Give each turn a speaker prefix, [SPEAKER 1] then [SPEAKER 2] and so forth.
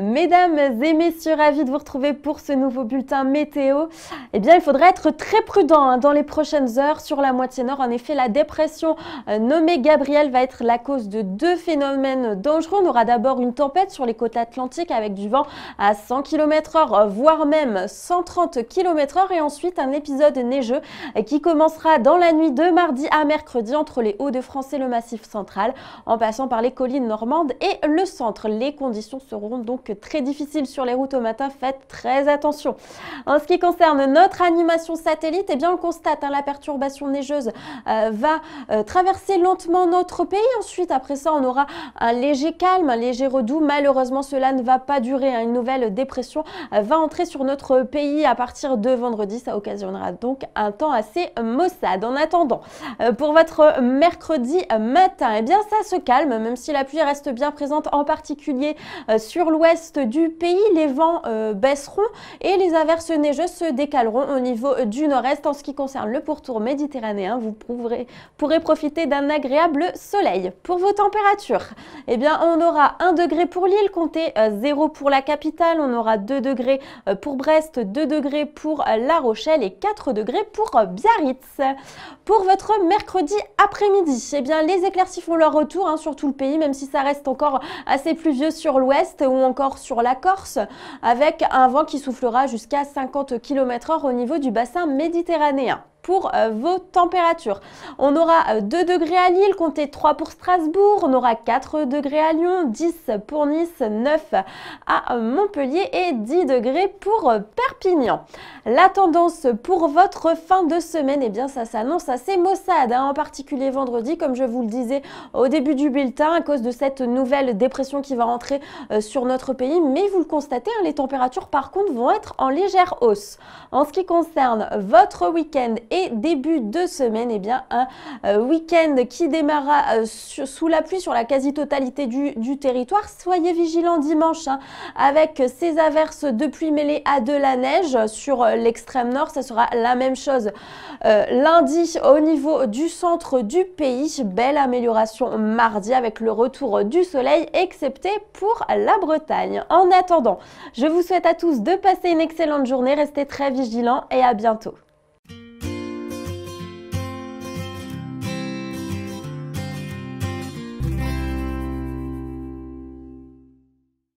[SPEAKER 1] Mesdames et messieurs, ravis de vous retrouver pour ce nouveau bulletin météo. Eh bien, il faudra être très prudent hein, dans les prochaines heures sur la moitié nord. En effet, la dépression euh, nommée Gabriel va être la cause de deux phénomènes dangereux. On aura d'abord une tempête sur les côtes atlantiques avec du vent à 100 km heure, voire même 130 km heure. Et ensuite, un épisode neigeux qui commencera dans la nuit de mardi à mercredi entre les Hauts-de-France et le Massif central, en passant par les collines normandes et le centre. Les conditions seront donc très difficile sur les routes au matin, faites très attention. En ce qui concerne notre animation satellite, eh bien on constate hein, la perturbation neigeuse euh, va euh, traverser lentement notre pays. Ensuite, après ça, on aura un léger calme, un léger redoux. Malheureusement, cela ne va pas durer. Hein. Une nouvelle dépression euh, va entrer sur notre pays à partir de vendredi. Ça occasionnera donc un temps assez maussade. En attendant, pour votre mercredi matin, eh bien ça se calme, même si la pluie reste bien présente, en particulier sur l'ouest du pays, les vents euh, baisseront et les averses neigeuses se décaleront au niveau du nord-est. En ce qui concerne le pourtour méditerranéen, vous pourrez, pourrez profiter d'un agréable soleil. Pour vos températures, et eh bien, on aura 1 degré pour Lille, comptez 0 euh, pour la capitale, on aura 2 euh, degrés pour Brest, 2 degrés pour La Rochelle et 4 degrés pour Biarritz. Pour votre mercredi après-midi, eh bien, les éclaircies font leur retour hein, sur tout le pays, même si ça reste encore assez pluvieux sur l'ouest ou encore sur la Corse avec un vent qui soufflera jusqu'à 50 km/h au niveau du bassin méditerranéen pour euh, vos températures. On aura 2 euh, degrés à Lille, comptez 3 pour Strasbourg, on aura 4 degrés à Lyon, 10 pour Nice, 9 à euh, Montpellier et 10 degrés pour Perpignan. La tendance pour votre fin de semaine, eh bien ça s'annonce assez maussade, hein. en particulier vendredi, comme je vous le disais au début du bulletin, à cause de cette nouvelle dépression qui va rentrer sur notre pays, mais vous le constatez, hein, les températures par contre vont être en légère hausse. En ce qui concerne votre week-end et début de semaine, eh bien, un euh, week-end qui démarra euh, sous la pluie sur la quasi-totalité du, territoire. Soyez vigilants dimanche hein, avec ces averses de pluie mêlées à de la neige sur euh, l'extrême nord. Ça sera la même chose lundi au niveau du centre du pays. Belle amélioration mardi avec le retour du soleil, excepté pour la Bretagne. En attendant, je vous souhaite à tous de passer une excellente journée. Restez très vigilants et à bientôt.